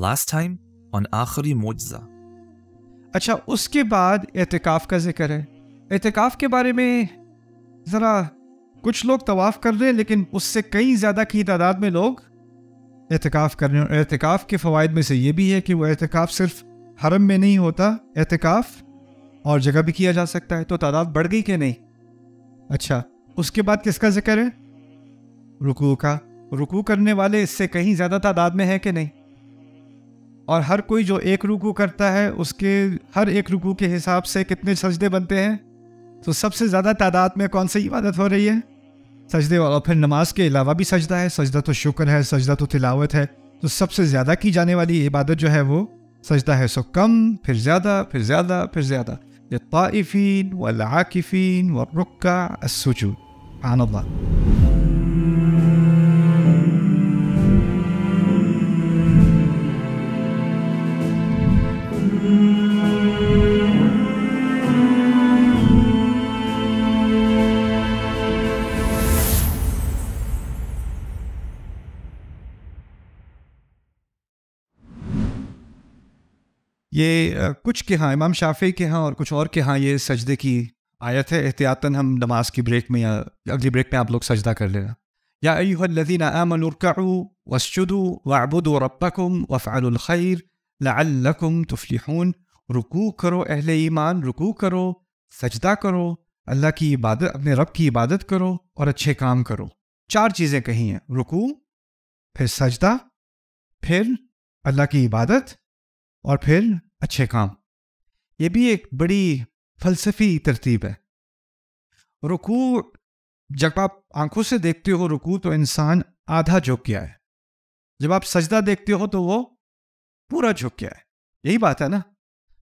Last time on आखिरी मोजा अच्छा उसके बाद एहतिकाफ़ का जिक्र है एहतिकाफ़ के बारे में ज़रा कुछ लोग तवाफ़ कर रहे हैं लेकिन उससे कई ज़्यादा की तादाद में लोग एहतिकाफ़ कर रहे हैं और एहतिकाफ़ के फ़वाद में से ये भी है कि वह एहतिकाफ़ सिर्फ हरम में नहीं होता एहतिकाफ़ और जगह भी किया जा सकता है तो तादाद बढ़ गई कि नहीं अच्छा उसके बाद किसका जिक्र है रुकू का रुकू करने वाले इससे कहीं ज़्यादा तादाद में है कि नहीं और हर कोई जो एक रुकू करता है उसके हर एक रुकू के हिसाब से कितने सजदे बनते हैं तो सबसे ज़्यादा तादाद में कौन सी इबादत हो रही है सजदे और फिर नमाज के अलावा भी सजदा है सजदा तो शुक्र है सजदा तो तिलावत है तो सबसे ज़्यादा की जाने वाली इबादत जो है वो सजदा है सो कम फिर ज़्यादा फिर ज़्यादा फिर ज़्यादा ये वाकिफ़िन व रुका सुजू आन ये कुछ के हाँ इमाम शाफी के हाँ और कुछ और के हाँ ये सजदे की आयत है एहतियातन हम नमाज की ब्रेक में या अगली ब्रेक में आप लोग सजदा कर लेना या अयुहदीन आमनरकू वबुद व रबकुम वफ़ैर ख़ैर लकुम तुफलिहून रुकू करो अहल ईमान रुकू करो सजदा करो अल्लाह की इबादत अपने रब की इबादत करो और अच्छे काम करो चार चीज़ें कही हैं रुकू फिर सजदा फिर अल्लाह की इबादत और फिर अच्छे काम ये भी एक बड़ी फलसफी तरतीब है रुकू जब आप आंखों से देखते हो रुकू तो इंसान आधा झुक गया है जब आप सजदा देखते हो तो वो पूरा झुक गया है यही बात है ना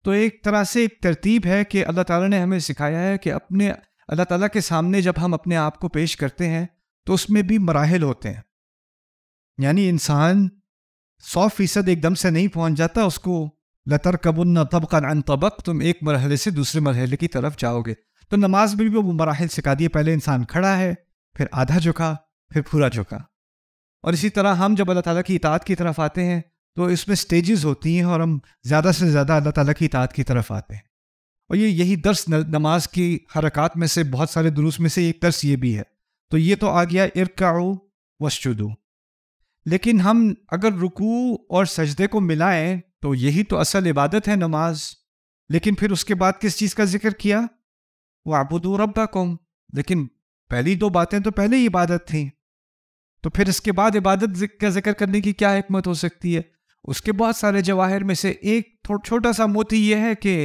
तो एक तरह से एक तरतीब है कि अल्लाह ताला ने हमें सिखाया है कि अपने अल्लाह ताला के सामने जब हम अपने आप को पेश करते हैं तो उसमें भी मराहल होते हैं यानी इंसान सौ फीसद एकदम से नहीं पहुंच जाता उसको लतर कबुन तबका अन तबक तुम एक मरहले से दूसरे मरहले की तरफ जाओगे तो नमाज में भी वो मराहल सिखा दिए पहले इंसान खड़ा है फिर आधा झुका फिर पूरा झुका और इसी तरह हम जब अल्लाह ताला की इतात की तरफ आते हैं तो इसमें स्टेजेस होती हैं और हम ज़्यादा से ज़्यादा अल्लाह ताला की इतात की तरफ आते हैं और ये यही दर्स नमाज की हरकत में से बहुत सारे दुरुस में से एक दर्स ये भी है तो ये तो आ गया इरकाऊ वशुदू लेकिन हम अगर रुकू और सजदे को मिलाएं तो यही तो असल इबादत है नमाज लेकिन फिर उसके बाद किस चीज़ का जिक्र किया वो वाबुदू कौम लेकिन पहली दो बातें तो पहले ही इबादत थीं तो फिर इसके बाद इबादत का जिक्र करने की क्या हमत हो सकती है उसके बहुत सारे जवाहर में से एक छोटा सा मोती यह है कि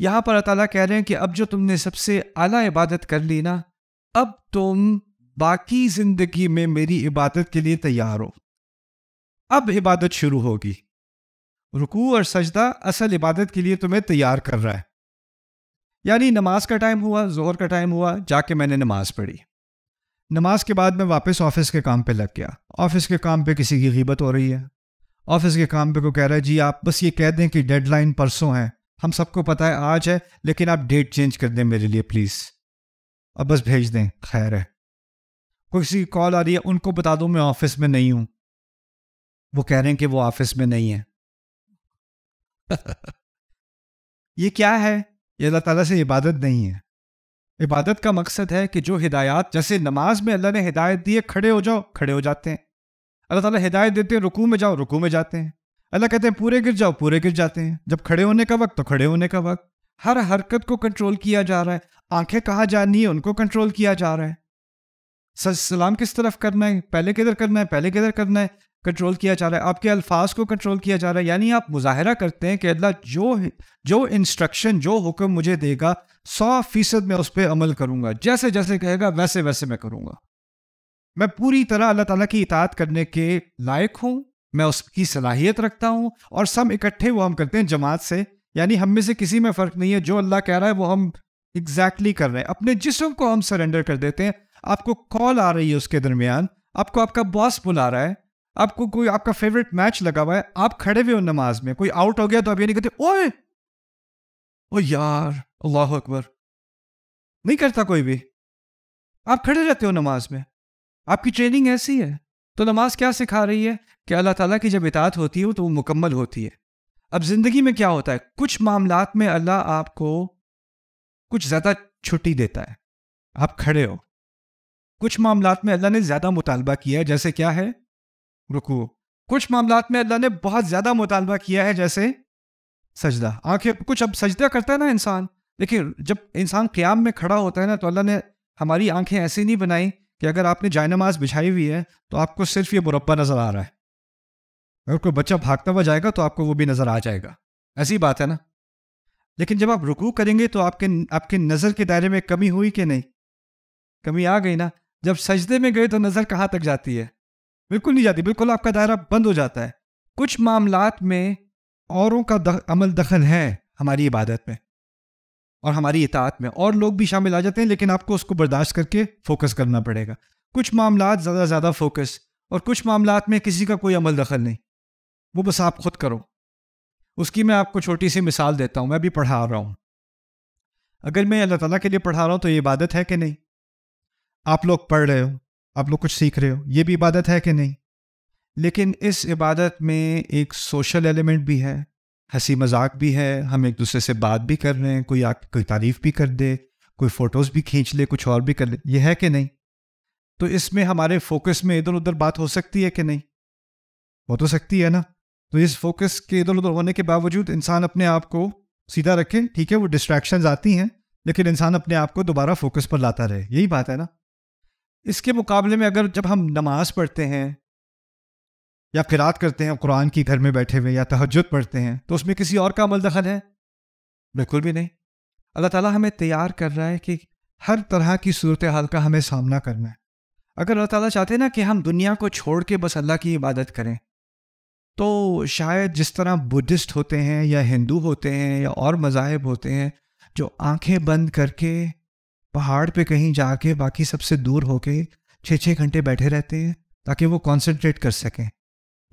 यहाँ पर अल्लाह कह रहे हैं कि अब जो तुमने सबसे आला इबादत कर ली ना अब तुम बाकी जिंदगी में मेरी इबादत के लिए तैयार हो अब इबादत शुरू होगी रुकू और सजदा असल इबादत के लिए तुम्हें तैयार कर रहा है यानी नमाज का टाइम हुआ जोहर का टाइम हुआ जाके मैंने नमाज पढ़ी नमाज के बाद मैं वापस ऑफिस के काम पे लग गया ऑफिस के काम पे किसी की गिबत हो रही है ऑफिस के काम पे को कह रहा है जी आप बस ये कह दें कि डेडलाइन परसों है हम सबको पता है आज है लेकिन आप डेट चेंज कर दें मेरे लिए प्लीज़ अब बस भेज दें खैर है कोई किसी की कॉल आ रही है उनको बता दूं मैं ऑफिस में नहीं हूँ वो कह रहे हैं कि वो ऑफिस में नहीं है ये क्या है ये अल्लाह ताला से इबादत नहीं है इबादत का मकसद है कि जो हिदायत जैसे नमाज में अल्लाह ने हिदायत दी है खड़े हो जाओ खड़े हो जाते हैं अल्लाह ताला हिदायत देते हैं रुकू में जाओ रुकू में जाते हैं अल्लाह कहते हैं पूरे गिर जाओ पूरे गिर जाते हैं जब खड़े होने का वक्त तो खड़े होने का वक्त हर हरकत को कंट्रोल किया जा रहा है आंखें कहाँ जानी है उनको कंट्रोल किया जा रहा है सलाम किस तरफ करना है पहले किधर करना है पहले किधर करना है कंट्रोल किया जा रहा है आपके अल्फाज को कंट्रोल किया जा रहा है यानी आप मुजाहरा करते हैं कि अल्लाह जो जो इंस्ट्रक्शन जो हुक्म मुझे देगा सौ फीसद मैं उस पर अमल करूंगा जैसे जैसे कहेगा वैसे वैसे मैं करूँगा मैं पूरी तरह अल्लाह ताला की इतात करने के लायक हूँ मैं उसकी सलाहियत रखता हूँ और सब इकट्ठे वो हम करते हैं जमात से यानी हम में से किसी में फ़र्क नहीं है जो अल्लाह कह रहा है वो हम एग्जैक्टली exactly कर रहे हैं अपने जिसम को हम सरेंडर कर देते हैं आपको कॉल आ रही है उसके दरमियान आपको आपका बॉस बुला रहा है आपको कोई आपका फेवरेट मैच लगा हुआ है आप खड़े हुए हो नमाज में कोई आउट हो गया तो आप ये नहीं कहते ओए ओ यार अल्लाह अकबर नहीं करता कोई भी आप खड़े रहते हो नमाज में आपकी ट्रेनिंग ऐसी है तो नमाज क्या सिखा रही है कि अल्लाह ताला की जब इतात होती है तो वो मुकम्मल होती है अब ज़िंदगी में क्या होता है कुछ मामला में अल्लाह आपको कुछ ज़्यादा छुट्टी देता है आप खड़े हो कुछ मामला में अल्लाह ने ज़्यादा मुतालबा किया है जैसे क्या है रुकू कुछ मामला में अल्लाह ने बहुत ज़्यादा मुतालबा किया है जैसे सजदा आंखें कुछ अब सजदा करता है ना इंसान लेकिन जब इंसान क्याम में खड़ा होता है ना तो अल्लाह ने हमारी आंखें ऐसी नहीं बनाई कि अगर आपने जाय नमाज बिछाई हुई है तो आपको सिर्फ ये मुरबा नज़र आ रहा है अगर कोई बच्चा भागता हुआ जाएगा तो आपको वो भी नज़र आ जाएगा ऐसी बात है ना लेकिन जब आप रुकू करेंगे तो आपके आपके नज़र के दायरे में कमी हुई कि नहीं कमी आ गई ना जब सजदे में गए तो नज़र कहाँ तक जाती है बिल्कुल नहीं जाती बिल्कुल आपका दायरा बंद हो जाता है कुछ मामला में औरों का दख, अमल दखल है हमारी इबादत में और हमारी इतात में और लोग भी शामिल आ जाते हैं लेकिन आपको उसको बर्दाश्त करके फोकस करना पड़ेगा कुछ मामला ज़्यादा ज़्यादा फोकस और कुछ मामला में किसी का कोई अमल दखल नहीं वो बस आप खुद करो उसकी मैं आपको छोटी सी मिसाल देता हूँ मैं भी पढ़ा रहा हूँ अगर मैं अल्लाह ताला के लिए पढ़ा रहा हूँ तो ये इबादत है कि नहीं आप लोग पढ़ रहे हो आप लोग कुछ सीख रहे हो ये भी इबादत है कि नहीं लेकिन इस इबादत में एक सोशल एलिमेंट भी है हंसी मजाक भी है हम एक दूसरे से बात भी कर रहे हैं कोई आप कोई तारीफ़ भी कर दे कोई फ़ोटोज़ भी खींच ले कुछ और भी कर ले ये है कि नहीं तो इसमें हमारे फोकस में इधर उधर बात हो सकती है कि नहीं हो तो सकती है ना तो इस फोकस के इधर उधर होने के बावजूद इंसान अपने आप को सीधा रखे ठीक है वो डिस्ट्रैक्शंस आती हैं लेकिन इंसान अपने आप को दोबारा फोकस पर लाता रहे यही बात है ना इसके मुकाबले में अगर जब हम नमाज पढ़ते हैं या किरात करते हैं कुरान की घर में बैठे हुए या तहजद पढ़ते हैं तो उसमें किसी और का अमल दखल है बिल्कुल भी नहीं अल्लाह ताला हमें तैयार कर रहा है कि हर तरह की सूरत हाल का हमें सामना करना है अगर अल्लाह ताला चाहते ना कि हम दुनिया को छोड़ के बस अल्लाह की इबादत करें तो शायद जिस तरह बुद्धिस्ट होते हैं या हिंदू होते हैं या और मज़ाहब होते हैं जो आंखें बंद करके पहाड़ पे कहीं जाके बाकी सबसे दूर होके छः छः घंटे बैठे रहते हैं ताकि वो कॉन्सेंट्रेट कर सकें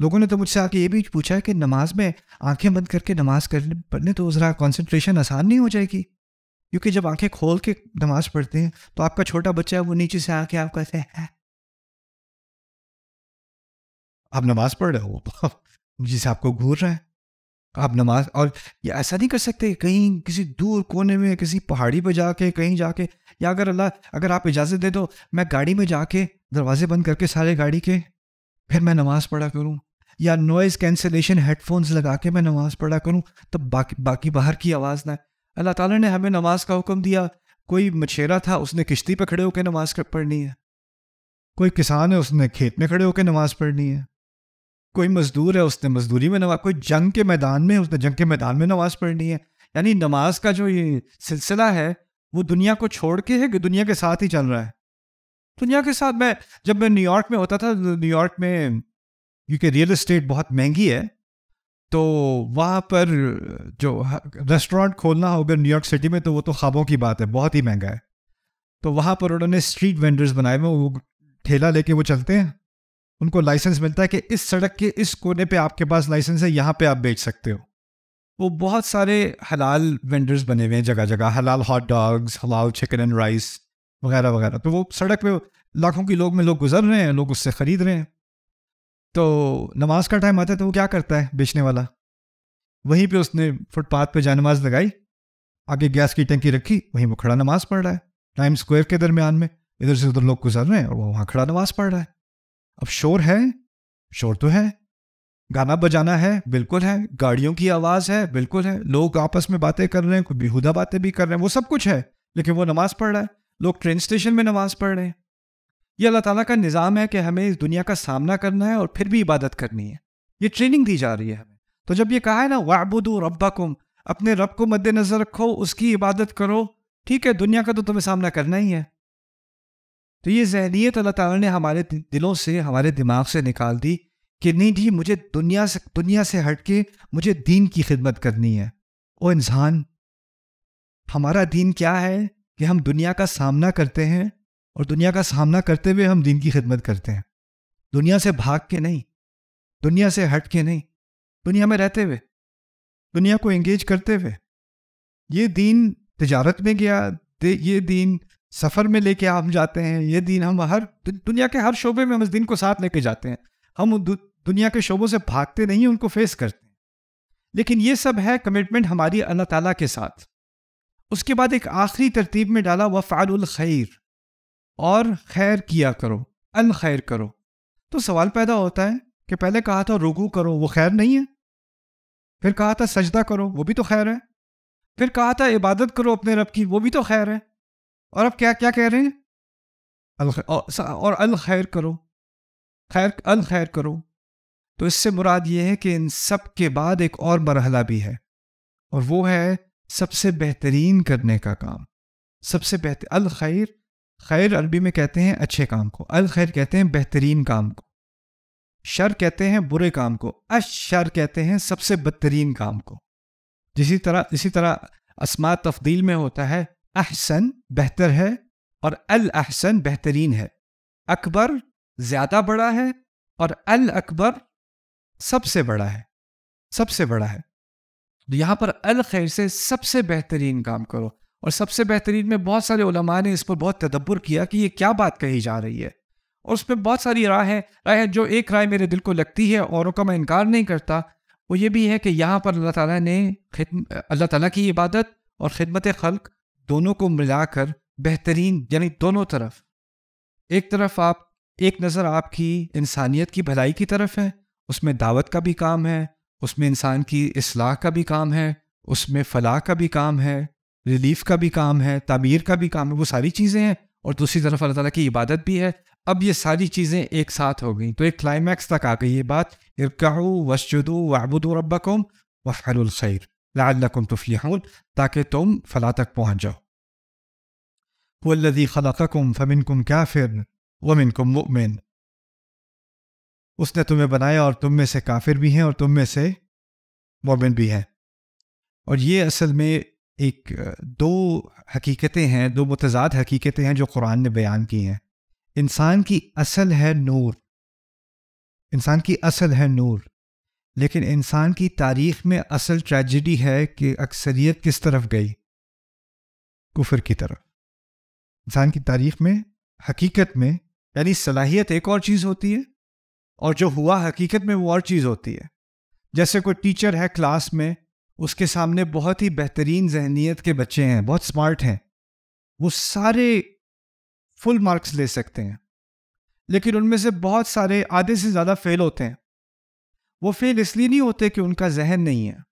लोगों ने तो मुझसे आके ये भी पूछा है कि नमाज में आंखें बंद करके नमाज करने पढ़ने तो ज़रा कॉन्सेंट्रेशन आसान नहीं हो जाएगी क्योंकि जब आंखें खोल के नमाज पढ़ते हैं तो आपका छोटा बच्चा है वो नीचे से आके आप कहते हैं आप नमाज पढ़ रहे हो जिसे आपको घूर रहा है आप नमाज और ये ऐसा नहीं कर सकते कहीं किसी दूर कोने में किसी पहाड़ी पर जाके कहीं जाके या अगर अल्लाह अगर आप इजाज़त दे दो मैं गाड़ी में जाके दरवाजे बंद करके सारे गाड़ी के फिर मैं नमाज़ पढ़ा करूँ या नॉइज़ कैंसलेशन हेडफोन्स लगा के मैं नमाज़ पढ़ा करूँ तब तो बाकी बाकी बाहर की आवाज़ ना अल्लाह ताला ने हमें नमाज का हुक्म दिया कोई मछेरा था उसने किश्ती पर खड़े होकर नमाज पढ़नी है कोई किसान है उसने खेत में खड़े होकर नमाज पढ़नी है कोई मजदूर है उसने मजदूरी में नमाज कोई जंग के मैदान में उसने जंग के मैदान में नमाज पढ़नी है यानी नमाज का जो ये सिलसिला है वो दुनिया को छोड़ के है कि दुनिया के साथ ही चल रहा है दुनिया के साथ मैं जब मैं न्यूयॉर्क में होता था न्यूयॉर्क में क्योंकि रियल इस्टेट बहुत महंगी है तो वहाँ पर जो रेस्टोरेंट खोलना गया न्यूयॉर्क सिटी में तो वो तो ख्वाबों की बात है बहुत ही महंगा है तो वहाँ पर उन्होंने स्ट्रीट वेंडर्स बनाए हुए वो ठेला लेके वो चलते हैं उनको लाइसेंस मिलता है कि इस सड़क के इस कोने पे आपके पास लाइसेंस है यहाँ पे आप बेच सकते हो वो बहुत सारे हलाल वेंडर्स बने हुए हैं जगह जगह हलाल हॉट डॉग्स हलाल चिकन एंड राइस वगैरह वगैरह तो वो सड़क पे लाखों की लोग में लोग गुजर रहे हैं लोग उससे ख़रीद रहे हैं तो नमाज का टाइम आता है तो वो क्या करता है बेचने वाला वहीं पे उसने फुटपाथ पे जानमाज लगाई आगे गैस की टंकी रखी वहीं वो खड़ा नमाज पढ़ रहा है टाइम स्क्वायर के दरमियान में इधर से उधर लोग गुजर रहे हैं और वो वहाँ खड़ा नमाज पढ़ रहा है अब शोर है शोर तो है गाना बजाना है बिल्कुल है गाड़ियों की आवाज़ है बिल्कुल है लोग आपस में बातें कर रहे हैं कोई बेहूदा बातें भी कर रहे हैं वो सब कुछ है लेकिन वो नमाज़ पढ़ रहा है लोग ट्रेन स्टेशन में नमाज़ पढ़ रहे हैं ये अल्लाह ताला का निज़ाम है कि हमें इस दुनिया का सामना करना है और फिर भी इबादत करनी है ये ट्रेनिंग दी जा रही है हमें तो जब ये कहा है ना वाबुदो रब्बाकुम अपने रब को मद्देनजर रखो उसकी इबादत करो ठीक है दुनिया का तो तुम्हें सामना करना ही है तो ये जहनीत अल्लाह ताला ने हमारे दिलों से हमारे दिमाग से निकाल दी कि नहीं जी मुझे दुनिया से दुनिया से हट के मुझे दीन की खिदमत करनी है ओ इंसान हमारा दीन क्या है कि हम दुनिया का सामना करते हैं और दुनिया का सामना करते हुए हम दीन की खिदमत करते हैं दुनिया से भाग के नहीं दुनिया से हट के नहीं दुनिया में रहते हुए दुनिया को एंगेज करते हुए ये दीन तजारत में गया ये दीन सफ़र में लेके हम जाते हैं ये दीन हम हर दुनिया के हर शोबे में हम इस दिन को साथ लेके जाते हैं हम दुनिया के शोबों से भागते नहीं उनको फेस करते हैं लेकिन ये सब है कमिटमेंट हमारी अल्लाह ताला के साथ उसके बाद एक आखिरी तरतीब में डाला वफ़ाल खैर और खैर किया करो अल खैर करो तो सवाल पैदा होता है कि पहले कहा था रुकू करो वो खैर नहीं है फिर कहा था सजदा करो वो भी तो खैर है फिर कहा था इबादत करो अपने रब की वो भी तो खैर है और अब क्या क्या कह रहे हैं और अल खैर करो खैर अल खैर करो तो इससे मुराद ये है कि इन सब के बाद एक और मरहला भी है और वो है सबसे बेहतरीन करने का काम सबसे बेहतर अल खैर खैर अरबी में कहते हैं अच्छे काम को अल खैर कहते हैं बेहतरीन काम को शर कहते हैं बुरे काम को अश शर कहते हैं सबसे बदतरीन काम को जिसी तरह इसी तरह असमा तफदील में होता है अहसन बेहतर है और अल अहसन बेहतरीन है अकबर ज़्यादा बड़ा है और अल अकबर सबसे बड़ा है सबसे बड़ा है तो यहाँ पर अल खैर से सबसे बेहतरीन काम करो और सबसे बेहतरीन में बहुत सारे उलमा ने इस पर बहुत तदब्बर किया कि ये क्या बात कही जा रही है और उसमें बहुत सारी राय है राय जो एक राय मेरे दिल को लगती है औरों का मैं इनकार नहीं करता वो ये भी है कि यहाँ पर अल्लाह ताला ने अल्लाह ताला की इबादत और खिदमत खल्क दोनों को मिलाकर बेहतरीन यानी दोनों तरफ एक तरफ आप एक नज़र आपकी इंसानियत की भलाई की तरफ है उसमें दावत का भी काम है उसमें इंसान की असलाह का भी काम है उसमें फलाह का भी काम है रिलीफ का भी काम है तामीर का भी काम है वो सारी चीज़ें हैं और दूसरी तरफ अल्लाह ताला की इबादत भी है अब ये सारी चीज़ें एक साथ हो गई तो एक क्लाइमैक्स तक आ गई ये बात इरकाऊ वशुदू वाबुदू रबकुम वफ़रुलखैर लाकुम तुफलिहून ताकि तुम फला तक पहुँच जाओ वल्लजी खलकुम फ़मिनकुम काफिर वमिनकुम मुमिन उसने तुम्हें बनाया और तुम में से काफिर भी हैं और तुम में से मोमिन भी हैं और ये असल में एक दो हकीकतें हैं दो मतजाद हकीकतें हैं जो कुरान ने बयान की हैं इंसान की असल है नूर इंसान की असल है नूर लेकिन इंसान की तारीख में असल ट्रेजिडी है कि अक्सरियत किस तरफ गई कुफर की तरफ इंसान की तारीख में हकीकत में यानी सलाहियत एक और चीज़ होती है और जो हुआ हकीकत में वो और चीज़ होती है जैसे कोई टीचर है क्लास में उसके सामने बहुत ही बेहतरीन जहनीत के बच्चे हैं बहुत स्मार्ट हैं वो सारे फुल मार्क्स ले सकते हैं लेकिन उनमें से बहुत सारे आधे से ज़्यादा फेल होते हैं वो फेल इसलिए नहीं होते कि उनका जहन नहीं है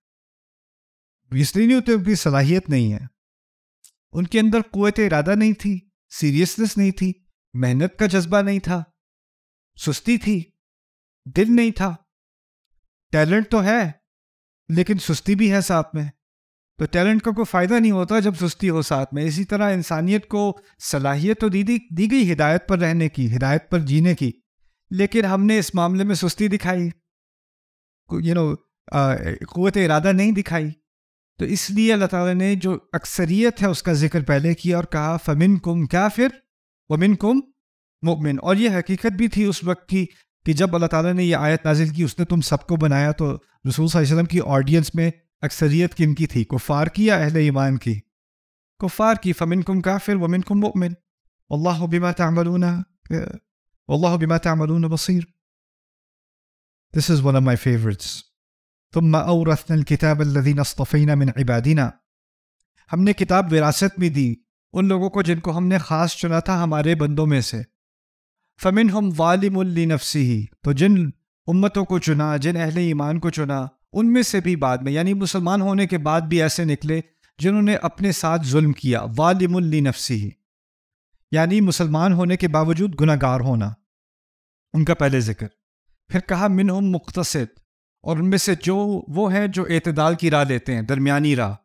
इसलिए नहीं होते उनकी सलाहियत नहीं है उनके अंदर कुत इरादा नहीं थी सीरियसनेस नहीं थी मेहनत का जज्बा नहीं था सुस्ती थी दिल नहीं था टैलेंट तो है लेकिन सुस्ती भी है साथ में तो टैलेंट का कोई फ़ायदा नहीं होता जब सुस्ती हो साथ में इसी तरह इंसानियत को सलाहियत तो दी दी दी गई हिदायत पर रहने की हिदायत पर जीने की लेकिन हमने इस मामले में सुस्ती दिखाई यू नो क़वत इरादा नहीं दिखाई तो इसलिए अल्लाह ताला ने जो अक्सरियत है उसका जिक्र पहले किया और कहा फ़मिन कुम क्या फिर वमिन कुम मुमिन और ये हकीकत भी थी उस वक्त की कि जब अल्लाह ताला ने ये आयत नाजिल की उसने तुम सबको बनाया तो रसूल वसम की ऑडियंस में अक्सरियत किन की थी कुफ़ार की या अहल ईमान की कुफ़ार की फ़मिन कुम काफिर वमिन कुम वमिन अल्लाह बिमा तमलूना अल्लाह बिमा तमलून this is one of my favourites तुम औरतन किताब लदीन असफ़ीना मिन इबादीना हमने किताब विरासत में दी उन लोगों को जिनको हमने ख़ास चुना था हमारे बंदों में से फ़मिन हम वालिमली नफसी तो जिन उम्मतों को चुना जिन अहल ईमान को चुना उनमें से भी बाद में यानी मुसलमान होने के बाद भी ऐसे निकले जिन्होंने अपने साथ जुल्म किया वालिमली नफसी यानी मुसलमान होने के बावजूद गुनागार होना उनका पहले जिक्र फिर कहा मिन हम मुख्तसद और उनमें से जो वो हैं जो अतदाल की राह लेते हैं दरमियानी राह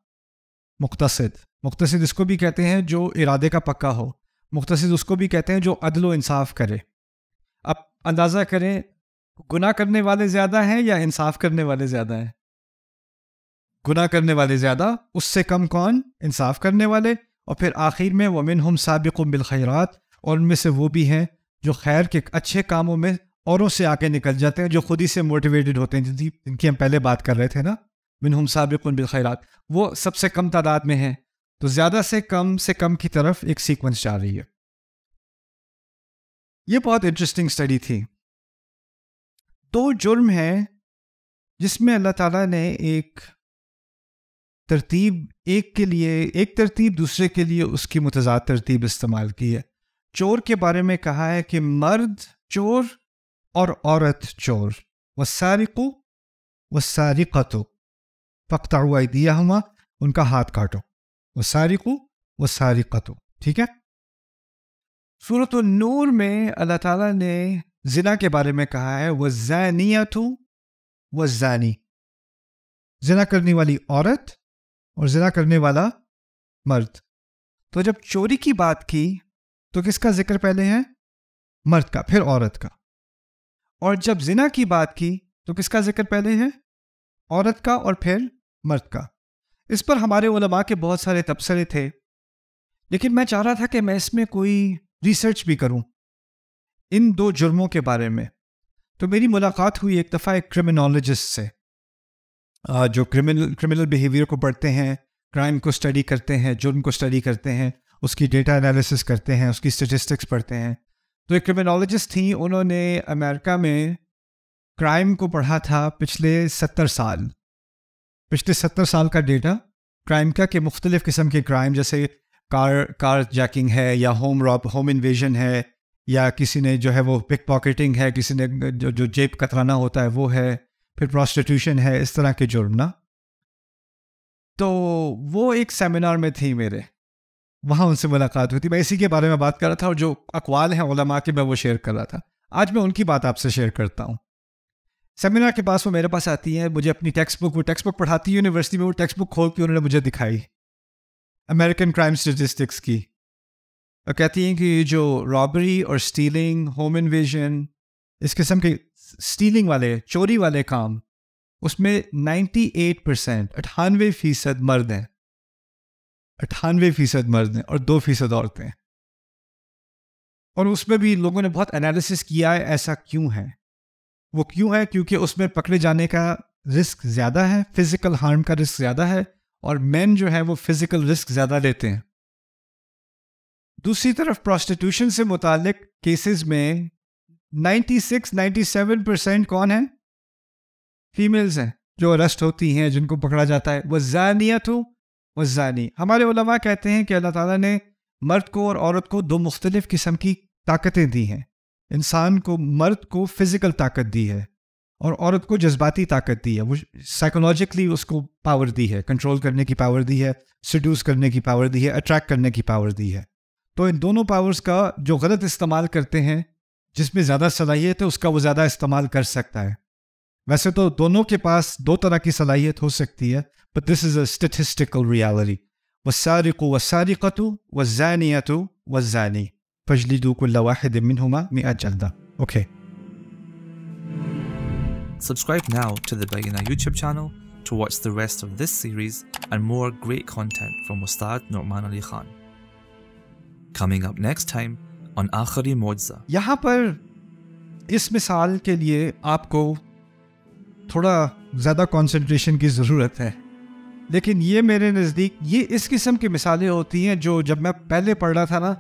मुख्तसद मुख्तसद इसको भी कहते हैं जो इरादे का पक्का हो मुख्तस उसको भी कहते हैं जो अदल इंसाफ करे अब अंदाज़ा करें गुनाह करने वाले ज़्यादा हैं या इंसाफ करने वाले ज़्यादा हैं गुनाह करने वाले ज़्यादा उससे कम कौन इंसाफ करने वाले और फिर आखिर में वमिन हम सबक बिलखैरत और उनमें से वो भी हैं जो खैर के अच्छे कामों में औरों से आके निकल जाते हैं जो खुद ही से मोटिवेटेड होते हैं जिनकी जिनकी हम पहले बात कर रहे थे ना मिन हम सबक बिलखैरत वो सबसे कम तादाद में हैं तो ज़्यादा से कम से कम की तरफ एक सीक्वेंस जा रही है ये बहुत इंटरेस्टिंग स्टडी थी तो जुर्म है जिसमें अल्लाह ताला ने एक तरतीब एक के लिए एक तरतीब दूसरे के लिए उसकी मुतजाद तरतीब इस्तेमाल की है चोर के बारे में कहा है कि मर्द चोर और औरत चोर व सारिको व सारिका तो पकता हुआ दिया हुआ उनका हाथ काटो व सारिकू व सारिकतु ठीक है सूरत नूर में अल्लाह ताला ने जिना के बारे में कहा है वह जैनियतु व जैनी जिना करने वाली औरत और जिना करने वाला मर्द तो जब चोरी की बात की तो किसका जिक्र पहले है मर्द का फिर औरत का और जब जिना की बात की तो किसका जिक्र पहले है औरत का और फिर मर्द का इस पर हमारे उलमा के बहुत सारे तबसरे थे लेकिन मैं चाह रहा था कि मैं इसमें कोई रिसर्च भी करूं इन दो जुर्मों के बारे में तो मेरी मुलाकात हुई एक दफ़ा एक क्रिमिनोलॉजिस्ट से जो क्रिमिनल क्रिमिनल बिहेवियर को पढ़ते हैं क्राइम को स्टडी करते हैं जुर्म को स्टडी करते हैं उसकी डेटा एनालिसिस करते हैं उसकी स्टेटिस्टिक्स पढ़ते हैं तो एक क्रिमिनोलॉजिस्ट थी उन्होंने अमेरिका में क्राइम को पढ़ा था पिछले सत्तर साल पिछले सत्तर साल का डेटा क्राइम का के मुख्तलिफ़ किस्म के क्राइम जैसे कार कार जैकिंग है या होम रॉप होम इन्वेजन है या किसी ने जो है वो पिक पॉकेटिंग है किसी ने जो जो जेब कतराना होता है वो है फिर प्रॉस्टिट्यूशन है इस तरह के जुर्म ना तो वो एक सेमिनार में थी मेरे वहाँ उनसे मुलाकात हुई थी मैं इसी के बारे में बात कर रहा था और जो अकवाल हैं ओलमा के मैं वो शेयर कर रहा था आज मैं उनकी बात आपसे शेयर करता हूँ सेमिनार के पास वो मेरे पास आती है मुझे अपनी टेक्स्ट बुक वो टेक्स्ट बुक पढ़ाती है यूनिवर्सिटी में वो टेक्स्ट बुक खोल के उन्होंने मुझे दिखाई अमेरिकन क्राइम स्टेटिस्टिक्स की और कहती हैं कि जो रॉबरी और स्टीलिंग होम इन्वेजन इस किस्म के स्टीलिंग वाले चोरी वाले काम उसमें 98 परसेंट अठानवे फीसद मर्द हैं अठानवे फीसद मर्द हैं और दो फीसद औरतें और उसमें भी लोगों ने बहुत एनालिसिस किया है ऐसा क्यों है वो क्यों है क्योंकि उसमें पकड़े जाने का रिस्क ज़्यादा है फिज़िकल हार्म का रिस्क ज़्यादा है और मेन जो है वो फिज़िकल रिस्क ज़्यादा लेते हैं दूसरी तरफ प्रॉस्टिट्यूशन से मुतल केसेस में 96 97 परसेंट कौन है फीमेल्स हैं जो अरेस्ट होती हैं जिनको पकड़ा जाता है वह जानियत हो वह जानी हमारे उलमा कहते हैं कि अल्लाह ताला ने मर्द को और औरत को दो मुख्तलिफ़ किस्म की ताकतें दी हैं इंसान को मर्द को फिजिकल ताकत दी है और औरत को जज्बाती ताकत दी है वो साइकोलॉजिकली उसको पावर दी है कंट्रोल करने की पावर दी है सड्यूस करने की पावर दी है अट्रैक्ट करने की पावर दी है तो इन दोनों पावर्स का जो गलत इस्तेमाल करते हैं जिसमें ज़्यादा सलाहियत है तो उसका वो ज़्यादा इस्तेमाल कर सकता है वैसे तो दोनों के पास दो तरह की सलाहियत हो सकती है but this is a statistical reality व सारिक व सारिकतु व जैनियतु व जैनी فاجلدوا كل واحد منهما 100 جلدة أوكي Subscribe now to the Bayina YouTube channel to watch the rest of this series and more great content from Ustad Norman Ali Khan. Coming up next time on Akhari Mojza. यहाँ पर इस मिसाल के लिए आपको थोड़ा ज़्यादा कंसंट्रेशन की ज़रूरत है लेकिन ये मेरे नज़दीक ये इस किस्म की मिसालें होती हैं जो जब मैं पहले पढ़ रहा था ना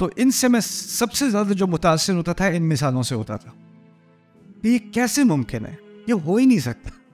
तो इनसे मैं सबसे ज़्यादा जो मुतासर होता था इन मिसालों से होता था तो ये कैसे मुमकिन है ये हो ही नहीं सकता